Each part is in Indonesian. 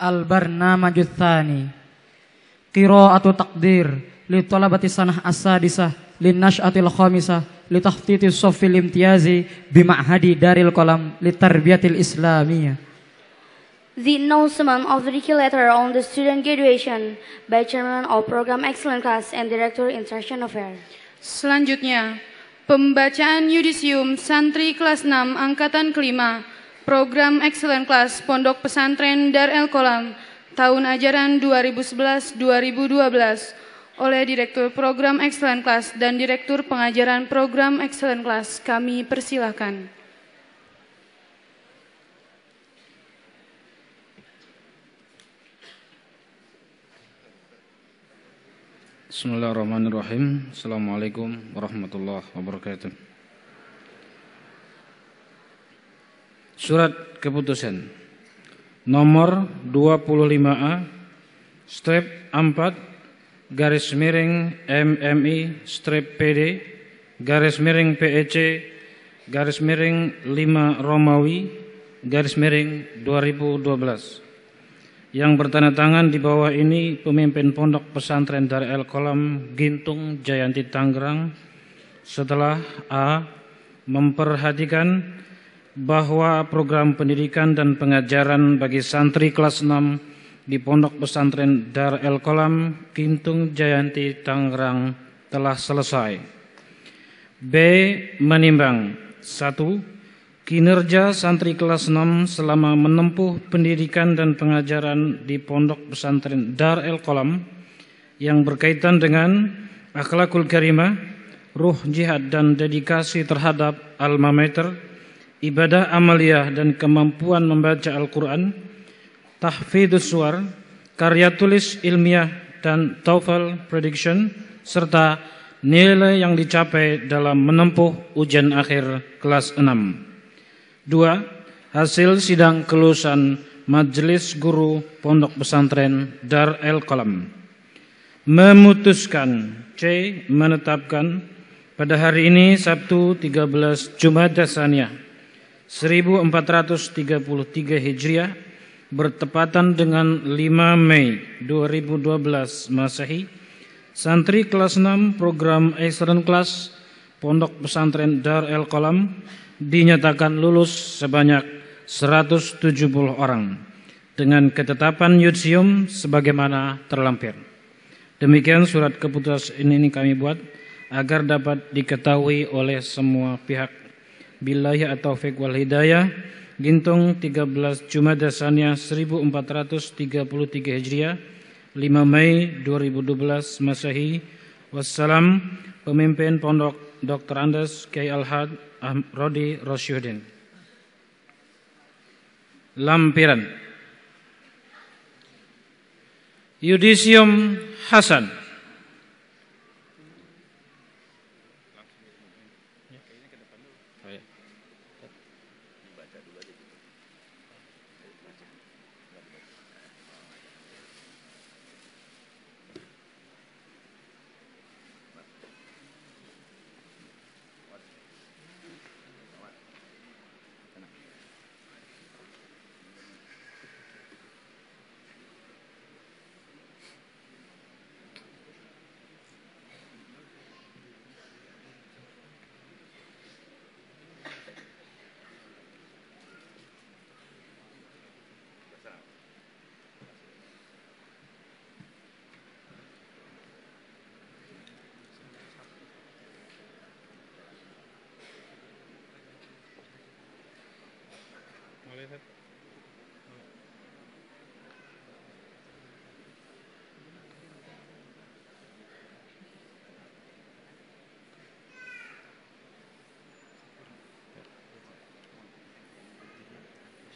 Al-Barnamajul Thani Qira'atu Taqdir Li talabati sanah asadisah sadisah Li nash'atil khamisah Li tahtiti sofil imtiazi Bima'hadi daril kolam Li tarbiyatil islamiyah The announcement of the letter on the student graduation by Chairman of Program Excellent Class and Director Instruction Affairs. Selanjutnya, pembacaan yudisium santri kelas 6 angkatan kelima Program Excellent Class Pondok Pesantren Dar El Kolam tahun ajaran 2011-2012 oleh Direktur Program Excellent Class dan Direktur Pengajaran Program Excellent Class. Kami persilahkan. Bismillahirrahmanirrahim. Assalamualaikum warahmatullahi wabarakatuh. Surat keputusan nomor 25A strip 4 garis miring MMI strip PD garis miring PEC garis miring 5 Romawi garis miring 2012 yang bertanda tangan di bawah ini pemimpin pondok pesantren dari El Kolam Gintung Jayanti Tangerang setelah A memperhatikan bahwa program pendidikan dan pengajaran bagi santri kelas 6 di Pondok Pesantren Dar El Kolam, Kintung Jayanti, Tangerang telah selesai. B. Menimbang 1. Kinerja santri kelas 6 selama menempuh pendidikan dan pengajaran di Pondok Pesantren Dar El Kolam yang berkaitan dengan akhlakul karimah, ruh jihad dan dedikasi terhadap alma mater, ibadah amaliyah dan kemampuan membaca Al-Quran, tahfidus suar, karya tulis ilmiah dan TOEFL prediction, serta nilai yang dicapai dalam menempuh ujian akhir kelas 6. dua Hasil sidang kelulusan Majelis Guru Pondok Pesantren Dar El Kolam memutuskan C menetapkan pada hari ini Sabtu 13 Jumat Dasaniah 1433 Hijriah bertepatan dengan 5 Mei 2012 Masehi, santri kelas 6 program Excellent Class Pondok Pesantren Dar El Kolam dinyatakan lulus sebanyak 170 orang dengan ketetapan yudsium sebagaimana terlampir. Demikian surat keputusan ini kami buat agar dapat diketahui oleh semua pihak Billahi at-taufiq wal hidayah. Gintung 13 Jumada dasarnya 1433 Hijriah. 5 Mei 2012 Masehi. Wassalam pemimpin pondok Dr. Andes Kiai Alhad Rodi Rosyuddin. Lampiran. Yudisium Hasan.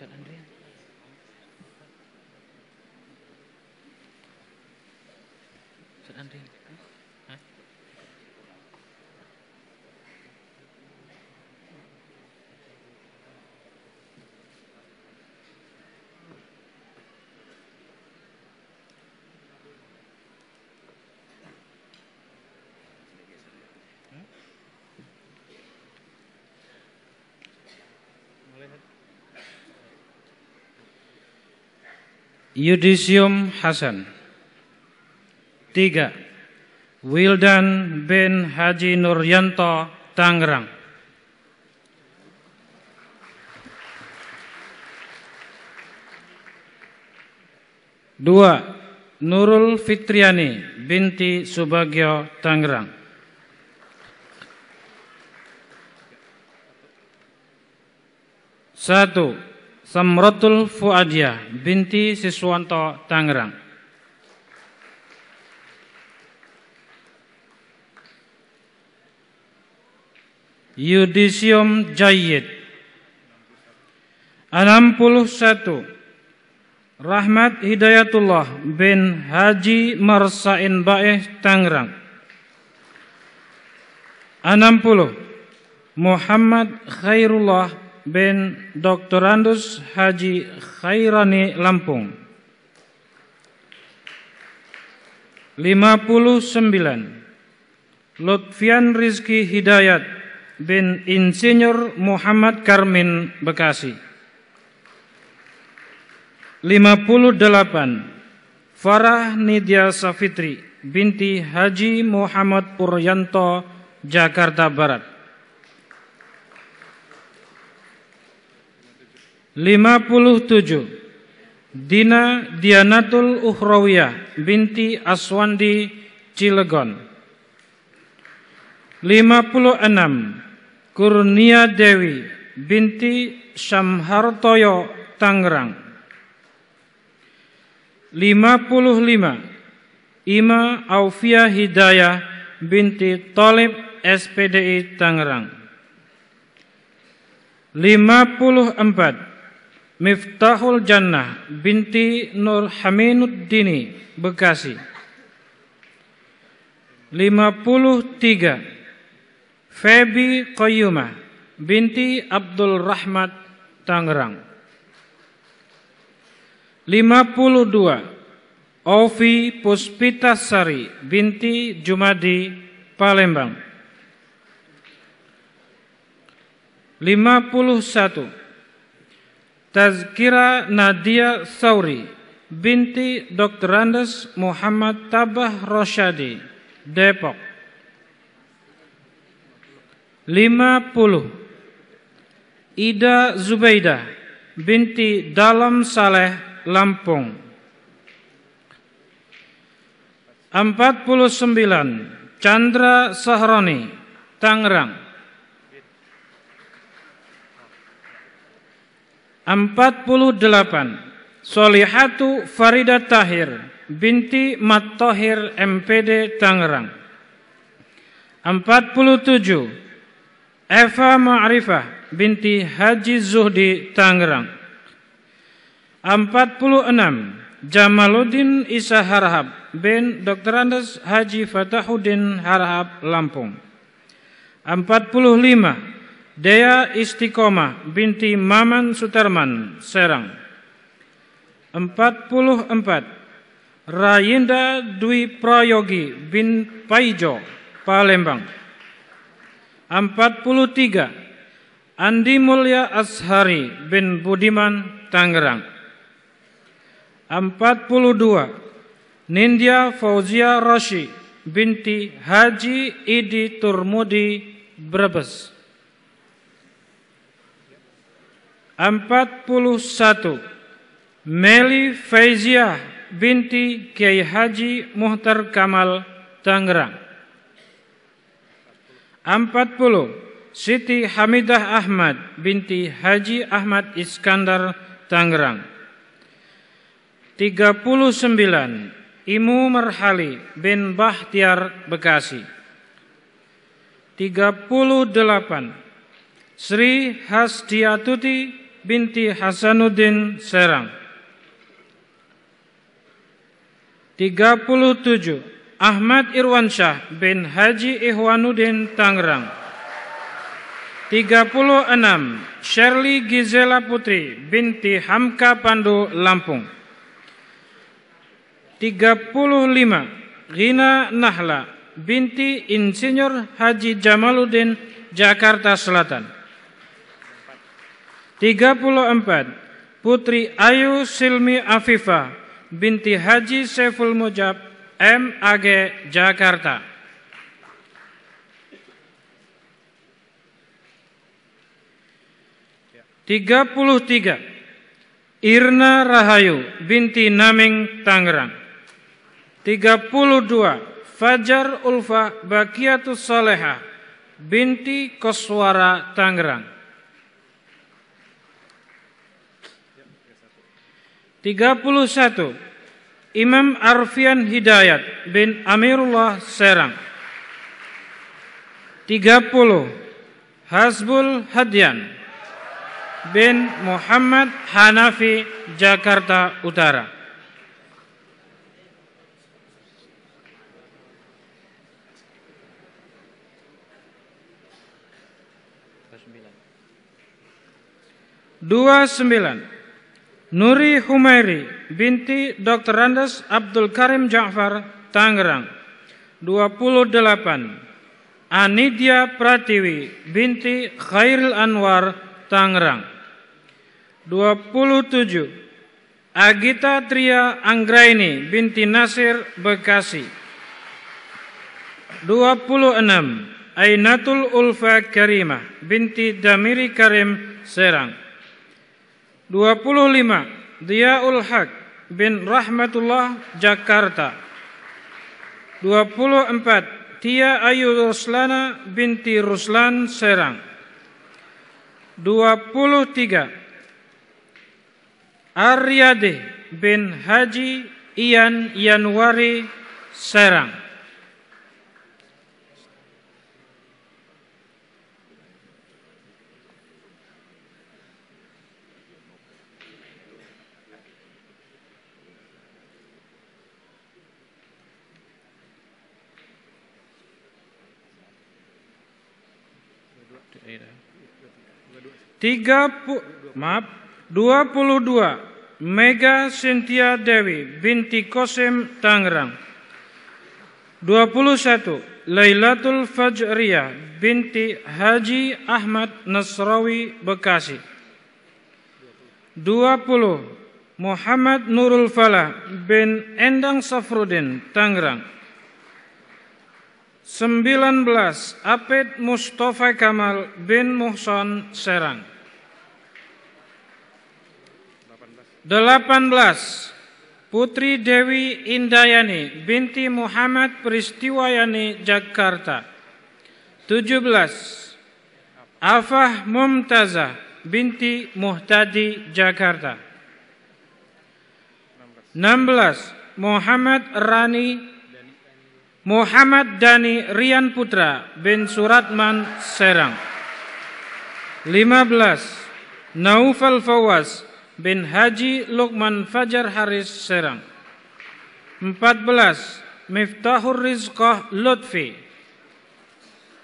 Ustaz Andrian. Ustaz Andrian. Yudisium Hasan. Tiga, Wildan bin Haji Nuryanto, Tangerang. Dua, Nurul Fitriani binti Subagio, Tangerang. Satu, Samratul Fuadia binti Siswanto Tangerang. Yudisium Jayid 61 Rahmat Hidayatullah bin Haji Marsain Baeh Tangerang 60 Muhammad Khairullah bin Doktorandus Haji Khairani Lampung 59 Lutfian Rizki Hidayat bin Insinyur Muhammad Karmin Bekasi 58 Farah Nidia Safitri binti Haji Muhammad Puryanto Jakarta Barat 57 Dina Dianatul Uhrawiyah binti Aswandi Cilegon 56 Kurnia Dewi binti Syamhartoyo Tangerang 55 Ima Aufia Hidayah binti Tolib SPDI Tangerang 54 Miftahul Jannah binti Nur Haminuddini Bekasi 53 Febi Koyuma binti Abdul Rahmat Tangerang 52 Ovi Puspitasari binti Jumadi Palembang 51 Tazkira Nadia Sauri binti Dr. Andes Muhammad Tabah Rosyadi, Depok. 50. Ida Zubaida, binti Dalam Saleh Lampung 49 Chandra Sahroni Tangerang 48 Solihatu Farida Tahir binti Mat Tahir MPD Tangerang 47 Eva Ma'rifah binti Haji Zuhdi Tangerang 46 Jamaluddin Isa Harhab bin Dr. Andes Haji Fatahuddin Harhab Lampung 45 Dea Istiqomah binti Maman Suterman, Serang. 44. Rayinda Dwi Prayogi bin Paijo, Palembang. 43. Andi Mulya Ashari bin Budiman, Tangerang. 42. Nindya Fauzia Roshi binti Haji Idi Turmudi, Brebes. 41 Meli Faiziah binti Kiai Haji Muhtar Kamal Tangerang 40 Siti Hamidah Ahmad binti Haji Ahmad Iskandar Tangerang 39 Imu Merhali bin Bahtiar Bekasi 38 Sri Hasdiatuti binti Hasanuddin Serang 37 Ahmad Irwansyah bin Haji Ihwanuddin Tangerang 36 Shirley Gizela Putri binti Hamka Pandu Lampung 35 Rina Nahla binti Insinyur Haji Jamaluddin Jakarta Selatan 34 Putri Ayu Silmi Afifa binti Haji Seful Mujab MAG Jakarta tiga puluh tiga Irna Rahayu binti Naming Tangerang tiga puluh dua Fajar Ulfa Bakiatus Saleha binti Koswara Tangerang 31 Imam Arfian Hidayat bin Amirullah Serang 30 Hasbul Hadian bin Muhammad Hanafi Jakarta Utara Dua sembilan Nuri Humairi binti Dr. Randes Abdul Karim Ja'far Tangerang 28 Anidia Pratiwi binti Khairil Anwar Tangerang 27 Agita Tria Anggraini binti Nasir Bekasi 26 Ainatul Ulfa Karimah binti Damiri Karim Serang 25 Diaul Haq bin Rahmatullah Jakarta 24 Tia Ayu Ruslana binti Ruslan Serang 23 Aryade bin Haji Ian Yanwari Serang tiga maaf 22 Mega Sintia Dewi binti Kosim Tangerang 21 Lailatul Fajriyah binti Haji Ahmad Nasrawi Bekasi 20 Muhammad Nurul Falah bin Endang Safrudin Tangerang 19 Apit Mustafa Kamal bin Muhson Serang 18. Putri Dewi Indayani binti Muhammad Peristiwayani Jakarta. 17. Afah Mumtazah binti Muhtadi Jakarta. 16. Muhammad Rani Muhammad Dani Rian Putra bin Suratman Serang. 15. Naufal Fawaz bin Haji Lukman Fajar Haris Serang 14 Miftahur Rizqah Lutfi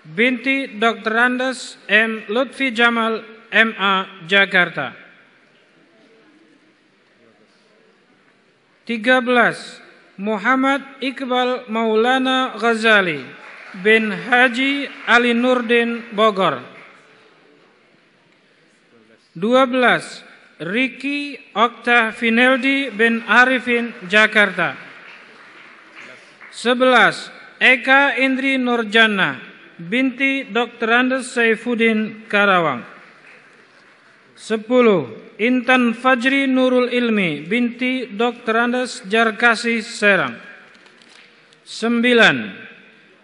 binti Dr. Andes M. Lutfi Jamal MA Jakarta 13 Muhammad Iqbal Maulana Ghazali bin Haji Ali Nurdin Bogor 12 Riki Fineldi bin Arifin, Jakarta. 11. Eka Indri Nurjana, binti Dr. Andes Saifuddin Karawang. 10. Intan Fajri Nurul Ilmi, binti Dr. Andes Jarkasi Serang. 9.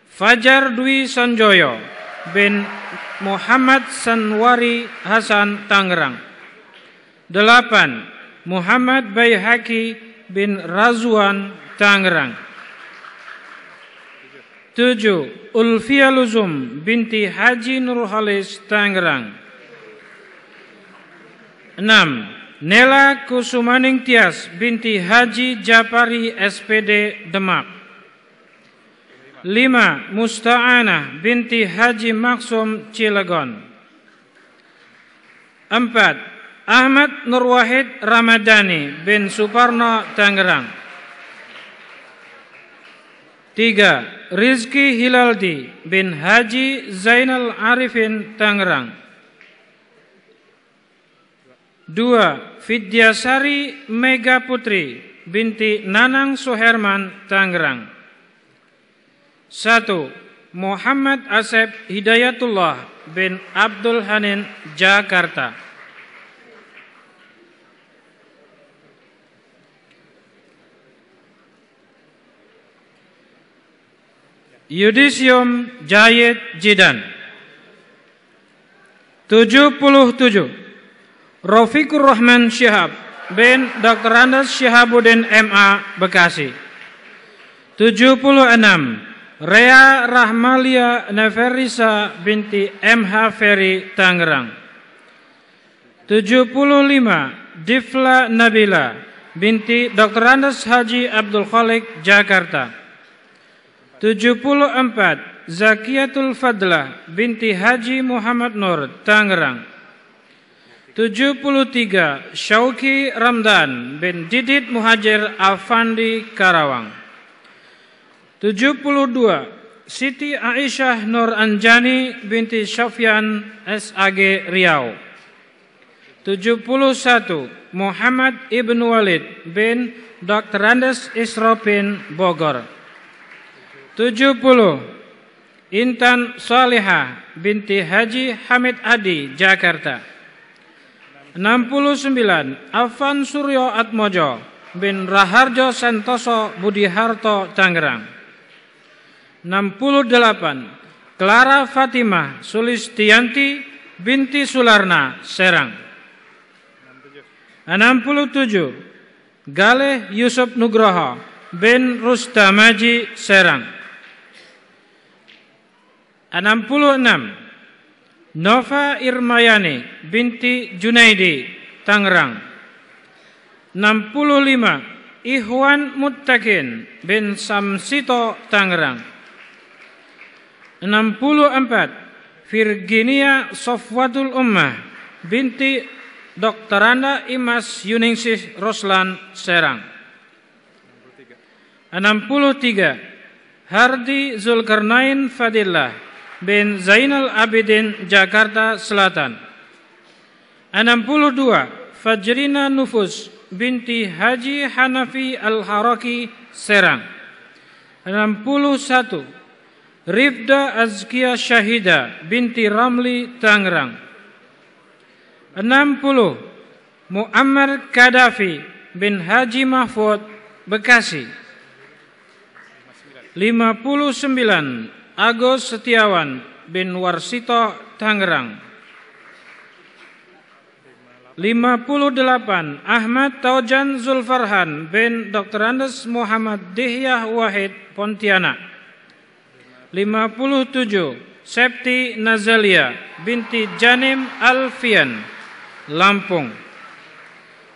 Fajar Dwi Sanjoyo bin Muhammad Sanwari Hasan Tangerang. Delapan, Muhammad Baihaki bin Razwan Tangerang. Tujuh, Ulfia Luzum binti Haji Nurhalis Tangerang. Enam, Nela Kusumaning Tias binti Haji Japari SPD Demak. Lima, Musta'ana binti Haji Maksum Cilegon. Empat, Ahmad Nur Wahid Ramadhani bin Suparno Tangerang. Tiga Rizki Hilaldi bin Haji Zainal Arifin Tangerang. Dua Fidyasari Mega Putri binti Nanang Suherman Tangerang. Satu Muhammad Asep Hidayatullah bin Abdul Hanin Jakarta. Yudisium Jayid Jidan 77 Rafiqur Rahman Syihab bin Dr. Andas Syihabuddin MA Bekasi 76 Rea Rahmalia Neferisa binti MH Ferry Tangerang 75 Difla Nabila binti Dr. Andas Haji Abdul Khalik Jakarta 74 Zakiatul Fadlah binti Haji Muhammad Nur Tangerang 73 Syauki Ramdan bin Didit Muhajir Afandi Karawang 72 Siti Aisyah Nur Anjani binti Syafian SAG Riau 71 Muhammad Ibn Walid bin Dr. Andes Isropin Bogor 70 Intan Saleha binti Haji Hamid Adi Jakarta 69 Afan Suryo Atmojo bin Raharjo Santoso Budi Harto Tangerang 68 Clara Fatimah Sulistianti binti Sularna Serang 67 Galeh Yusuf Nugroho bin Rustamaji Serang 66 Nova Irmayani binti Junaidi Tangerang 65 Ihwan Muttakin bin Samsito Tangerang 64 Virginia Sofwatul Ummah binti Dr. Anda Imas Yuningsih Roslan Serang 63 Hardi Zulkarnain Fadillah bin Zainal Abidin Jakarta Selatan 62 Fajrina Nufus binti Haji Hanafi Al-Haraki Serang 61 Rifda Azkia Syahida binti Ramli Tangerang 60 Muammar Kadafi bin Haji Mahfud Bekasi 59 Agus Setiawan bin Warsito Tangerang 58 Ahmad Taujan Zulfarhan bin Dr. Andes Muhammad Dihyah Wahid Pontianak 57 Septi Nazalia binti Janim Alfian Lampung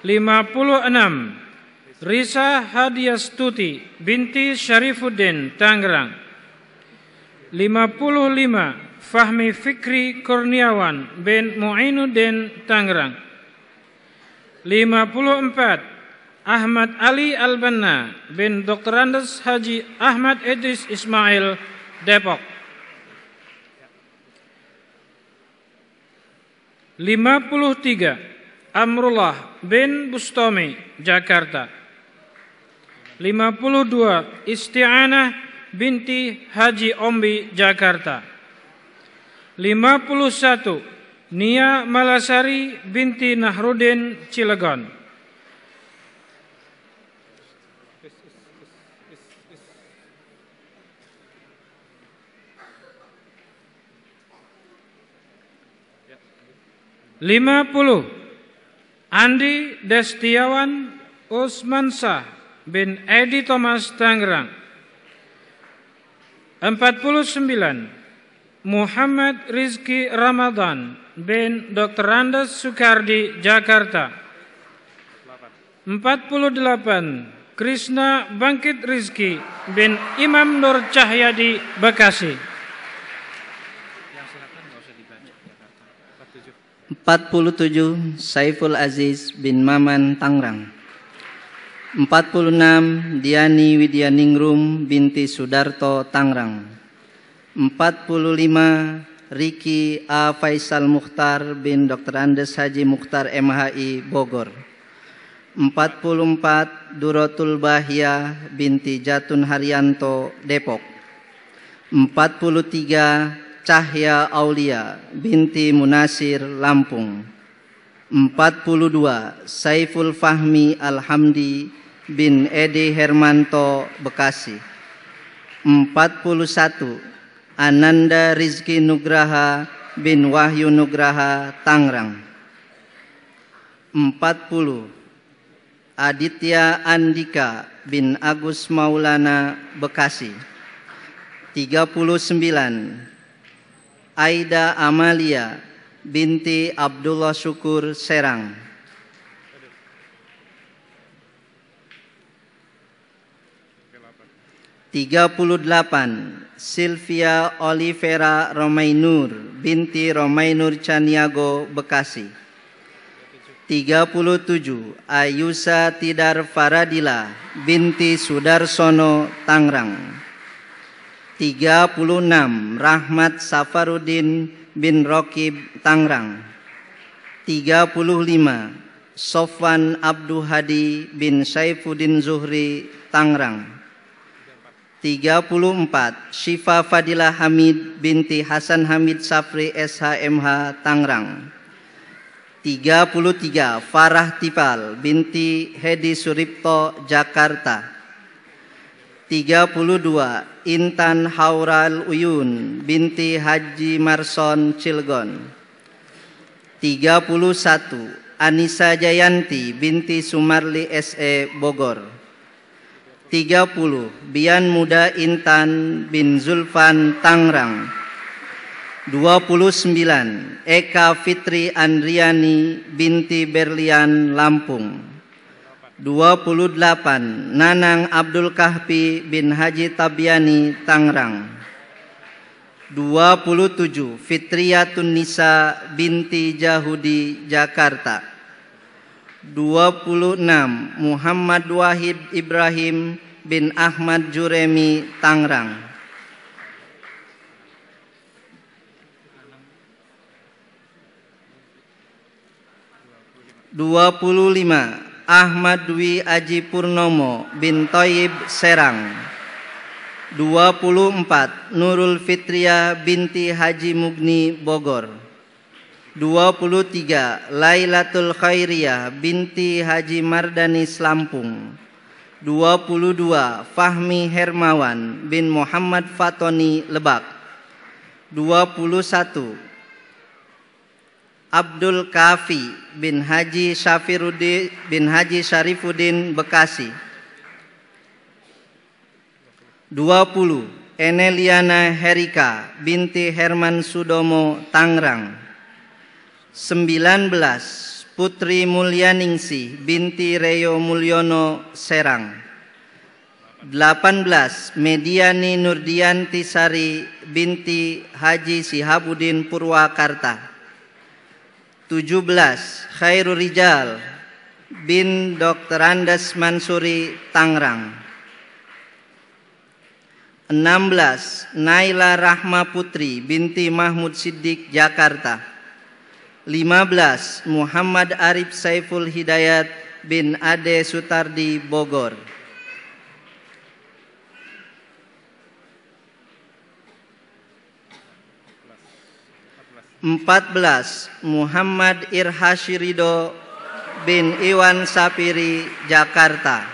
56 Risa Hadiastuti binti Syarifuddin Tangerang 55 Fahmi Fikri Kurniawan bin Mu'inuddin Tangerang 54 Ahmad Ali Albanna bin Dr. Andes Haji Ahmad Edis Ismail Depok 53 Amrullah bin Bustami Jakarta 52 Isti'anah binti Haji Ombi Jakarta 51 Nia Malasari binti Nahrudin Cilegon 50 puluh Andi Destiawan Usmansah bin Edi Thomas Tangerang 49 Muhammad Rizki Ramadan bin Dr. Andes Sukardi Jakarta 48 Krishna Bangkit Rizki bin Imam Nur Cahyadi Bekasi 47 Saiful Aziz bin Maman Tangerang 46 Diani Widyaningrum binti Sudarto Tangerang 45 Riki A. Faisal Mukhtar bin Dr. Andes Haji Mukhtar MHI Bogor 44 Durotul Bahia binti Jatun Haryanto Depok 43 Cahya Aulia binti Munasir Lampung 42 Saiful Fahmi Alhamdi bin Edi Hermanto Bekasi 41 Ananda Rizki Nugraha bin Wahyu Nugraha Tangerang 40 Aditya Andika bin Agus Maulana Bekasi 39 Aida Amalia binti Abdullah Syukur Serang 38 Silvia Olivera Romainur binti Romainur Caniago Bekasi 37 Ayusa Tidar Faradila binti Sudarsono Tangerang 36 Rahmat Safarudin bin Rokib Tangerang 35 Sofwan Abdul Hadi bin Saifuddin Zuhri Tangerang 34 Syifa Fadilah Hamid binti Hasan Hamid Safri SHMH Tangerang 33 Farah Tipal binti Hedi Suripto Jakarta 32 Intan Haural Uyun binti Haji Marson Cilgon 31 Anissa Jayanti binti Sumarli SE Bogor 30 Bian Muda Intan bin Zulfan Tangrang 29 Eka Fitri Andriani binti Berlian Lampung 28 Nanang Abdul Kahfi bin Haji Tabiani Tangrang 27 Fitriyatun Nisa binti Jahudi Jakarta 26 Muhammad Wahid Ibrahim bin Ahmad Juremi Tangerang Dua puluh lima Ahmad Dwi Aji Purnomo bin Toyib Serang Dua puluh empat Nurul Fitria binti Haji Mugni Bogor 23 Lailatul Khairiyah binti Haji Mardanis Lampung 22 Fahmi Hermawan bin Muhammad Fatoni Lebak 21 Abdul Kafi bin Haji Syafiruddin bin Haji Syarifuddin Bekasi 20 Eneliana Herika binti Herman Sudomo Tangerang 19 Putri Mulyaningsi binti Reyo Mulyono Serang 18 Mediani Nurdianti Sari binti Haji Sihabudin Purwakarta 17 Khairul Rijal bin Dr. Andes Mansuri Tangerang 16 Naila Rahma Putri binti Mahmud Siddiq Jakarta 15 Muhammad Arif Saiful Hidayat bin Ade Sutardi Bogor 14. Muhammad Irhashirido bin Iwan Sapiri Jakarta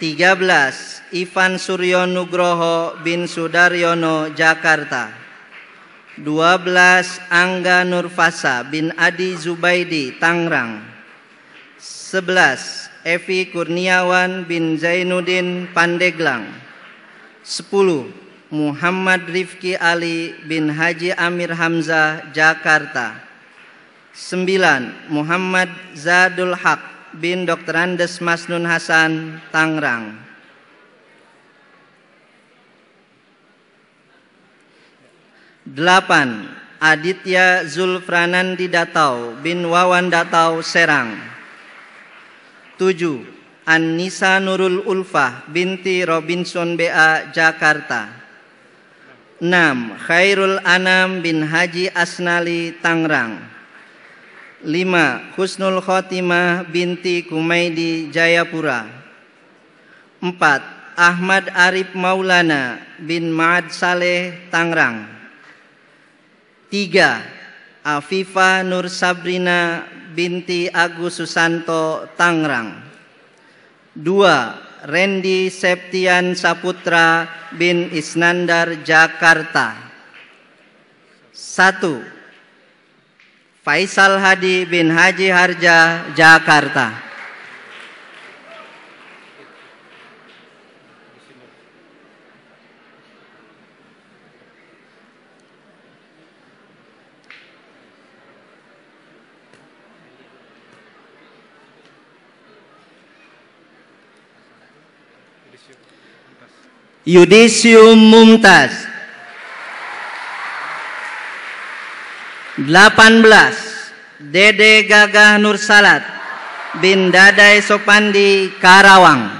13. Ivan Suryo Nugroho bin Sudaryono Jakarta 12 Angga Nurfasa bin Adi Zubaidi Tangerang 11 Evi Kurniawan bin Zainuddin Pandeglang 10 Muhammad Rifki Ali bin Haji Amir Hamzah Jakarta 9 Muhammad Zadul Haq bin Dr. Andes Masnun Hasan Tangerang 8. Aditya Zulfranan di Datau bin Wawan Datau Serang 7. Anissa Nurul Ulfah binti Robinson BA Jakarta 6. Khairul Anam bin Haji Asnali Tangerang 5. Husnul Khotimah binti Kumaidi Jayapura 4. Ahmad Arif Maulana bin Ma'ad Saleh Tangerang Tiga, Afifa Nur Sabrina binti Agus Susanto Tangerang. Dua, Randy Septian Saputra bin Isnandar Jakarta. Satu, Faisal Hadi bin Haji Harja Jakarta. Yudisium Mumtaz 18 Dede Gagah Nursalat bin Dadai Sopandi Karawang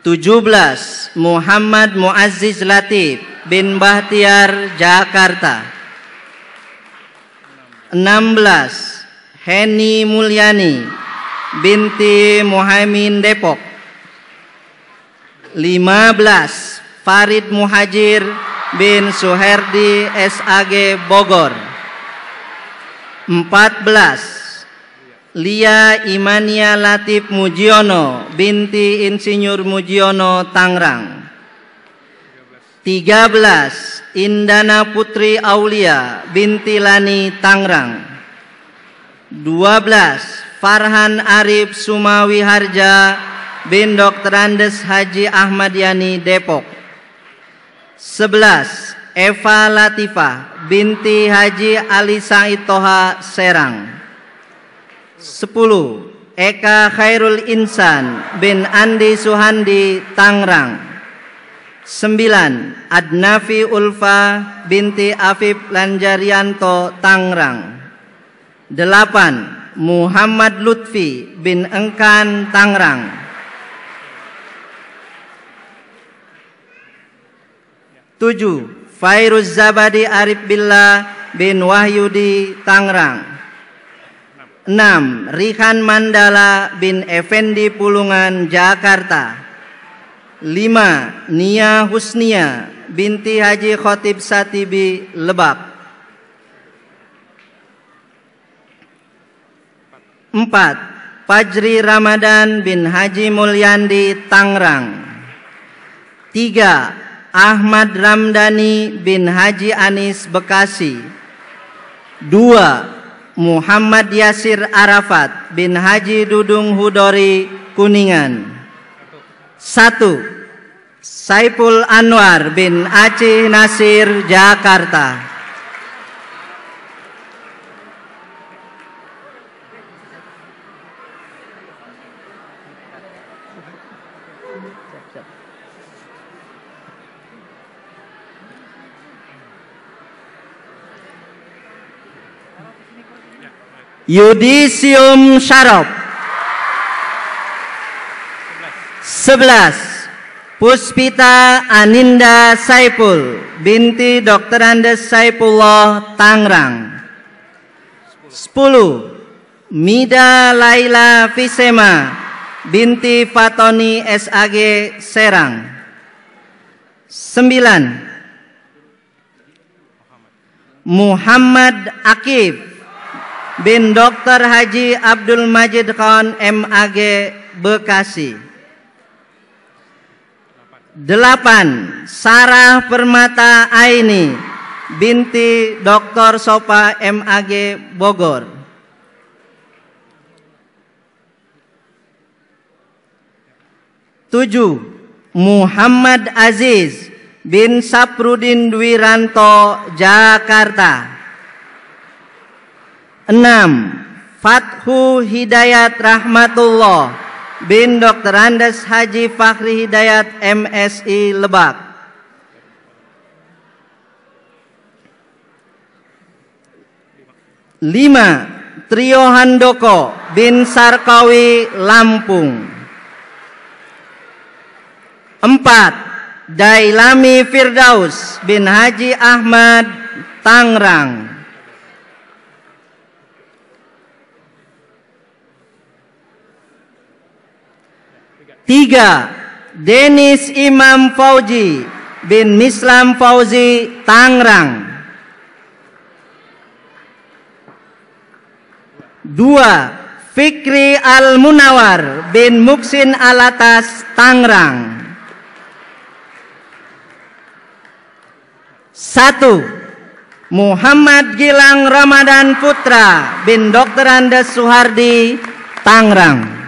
17 Muhammad Muaziz Latif bin Bahtiar Jakarta 16 Heni Mulyani binti Muhaimin Depok 15 Farid Muhajir bin Suherdi SAG Bogor 14 Lia Imania Latif Mujiono binti Insinyur Mujiono Tangerang 13 Indana Putri Aulia binti Lani Tangerang 12 Farhan Arif Sumawi Harja bin Dr. Andes Haji Ahmad Yani Depok 11. Eva Latifa binti Haji Ali Said Toha Serang 10. Eka Khairul Insan bin Andi Suhandi Tangerang 9. Adnafi Ulfa binti Afif Lanjarianto Tangerang 8. Muhammad Lutfi bin Engkan Tangerang tujuh Fairuz Zabadi Arif Billah bin Wahyudi Tangerang enam Rihan Mandala bin Effendi Pulungan Jakarta lima Nia Husnia binti Haji Khotib Satibi Lebak empat Fajri Ramadan bin Haji Mulyandi Tangerang 3. Ahmad Ramdhani bin Haji Anis Bekasi. Dua, Muhammad Yasir Arafat bin Haji Dudung Hudori Kuningan. Satu, Saiful Anwar bin Aceh Nasir Jakarta. Yudisium Sharop 11 Puspita Aninda Saipul binti Dr. Andes Saipullah Tangerang 10 Mida Laila Fisema binti Fatoni SAG Serang 9 Muhammad Akif bin Dr. Haji Abdul Majid Khan MAG Bekasi. 8. Sarah Permata Aini binti Dr. Sopa MAG Bogor. 7. Muhammad Aziz bin Saprudin Dwiranto Jakarta. 6. Fathu Hidayat Rahmatullah bin Dr. Andes Haji Fakhri Hidayat MSI Lebak. Lima, Trio Handoko bin Sarkawi Lampung. Empat, Dailami Firdaus bin Haji Ahmad Tangerang. Tiga, Denis Imam Fauzi bin Mislam Fauzi Tangerang. Dua, Fikri Al Munawar bin Muksin Alatas Tangerang. Satu, Muhammad Gilang Ramadan Putra bin Dr. Andes Suhardi Tangerang.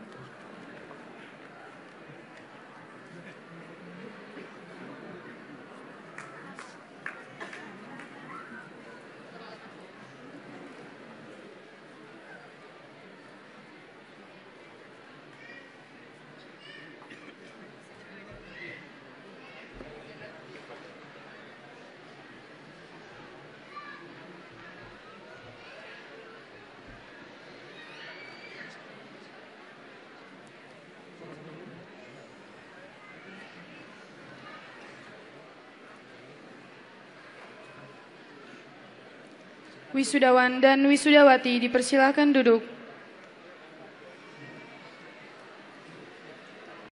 Wisudawan dan Wisudawati dipersilahkan duduk.